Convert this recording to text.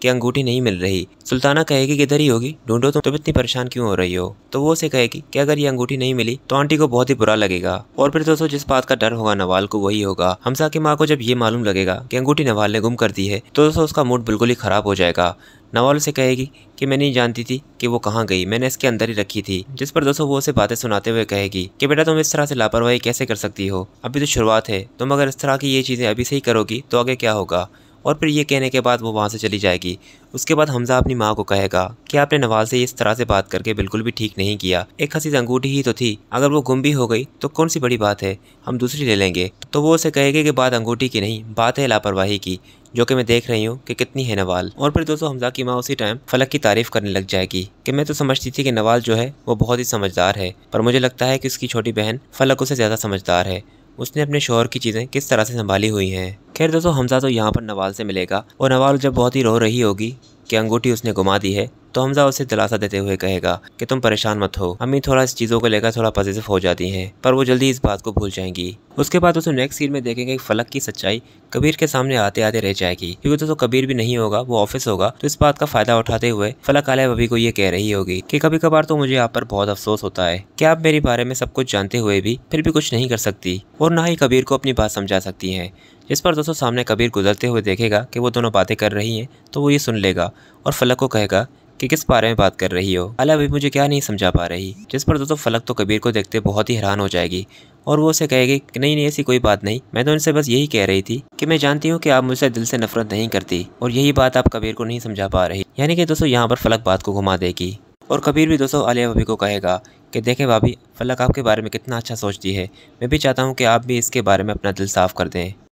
कि अंगूठी नहीं मिल रही सुल्ताना कहेगी किधर ही होगी ढूंढो तो, तुम इतनी परेशान क्यों हो रही हो तो वो उसे कहेगी कि अगर ये अंगूठी नहीं मिली तो आंटी को बहुत ही बुरा लगेगा और फिर दोस्तों जिस बात का डर होगा नवाल को वही होगा हमसा की माँ को जब ये मालूम लगेगा कि अंगूठी नवाल ने गुम कर दी है तो दोस्तों उसका मूड बिल्कुल ही खराब हो जाएगा नवाल उसे कहेगी कि मैं नहीं जानती थी कि वो कहाँ गई मैंने इसके अंदर ही रखी थी जिस पर दोस्तों वो उसे बातें सुनाते हुए कहेगी कि बेटा तुम इस तरह से लापरवाही कैसे कर सकती हो अभी तो शुरुआत है तुम अगर इस तरह की ये चीज़ें अभी से ही करोगी तो आगे क्या होगा और फिर ये कहने के बाद वो वहाँ से चली जाएगी उसके बाद हमज़ा अपनी माँ को कहेगा कि आपने नवाज से इस तरह से बात करके बिल्कुल भी ठीक नहीं किया एक हंसी अंगूठी ही तो थी अगर वो गुम भी हो गई तो कौन सी बड़ी बात है हम दूसरी ले लेंगे तो वो उसे कहेगी कि बात अंगूठी की नहीं बात है लापरवाही की जो कि मैं देख रही हूँ कि कितनी है नवाल और फिर दोस्तों हमजा की माँ उसी टाइम फलक की तारीफ करने लग जाएगी कि मैं तो समझती थी कि नवाल जो है वो बहुत ही समझदार है पर मुझे लगता है कि उसकी छोटी बहन फलक उसे ज़्यादा समझदार है उसने अपने शोहर की चीज़ें किस तरह से संभाली हुई हैं खैर दोस्तों हमजा तो यहाँ पर नवाल से मिलेगा और नवाल जब बहुत ही रो रही होगी कि अंगूठी उसने घुमा दी है तो हमजा उसे दिलासा देते हुए कहेगा कि तुम परेशान मत हो अम्मी थोड़ा इस चीज़ों को लेकर थोड़ा पॉजिटिव हो जाती हैं पर वो जल्दी इस बात को भूल जाएंगी उसके बाद उसे नेक्स्ट सीन में देखेंगे कि फलक की सच्चाई कबीर के सामने आते आते रह जाएगी क्योंकि दोस्तों तो कबीर भी नहीं होगा वो ऑफिस होगा तो इस बात का फायदा उठाते हुए फलक आलिया भाभी को ये कह रही होगी कि कभी कभार तो मुझे आप पर बहुत अफसोस होता है कि आप मेरे बारे में सब कुछ जानते हुए भी फिर भी कुछ नहीं कर सकती और ना ही कबीर को अपनी बात समझा सकती हैं इस पर दोस्तों सामने कबीर गुजरते हुए देखेगा कि वो दोनों बातें कर रही हैं तो वो ये सुन लेगा और फलक को कहेगा कि किस बारे में बात कर रही हो अला अभी मुझे क्या नहीं समझा पा रही जिस पर दोस्तों फलक तो कबीर को देखते बहुत ही हैरान हो जाएगी और वो उसे कहेगी कि नहीं नहीं ऐसी कोई बात नहीं मैं तो उनसे बस यही कह रही थी कि मैं जानती हूँ कि आप मुझसे दिल से नफरत नहीं करती और यही बात आप कबीर को नहीं समझा पा रही यानी कि दोस्तों यहाँ पर फलक बात को घुमा देगी और कबीर भी दोस्तों आलिया भाभी को कहेगा कि देखें भाभी फलक आपके बारे में कितना अच्छा सोचती है मैं भी चाहता हूँ कि आप भी इसके बारे में अपना दिल साफ कर दें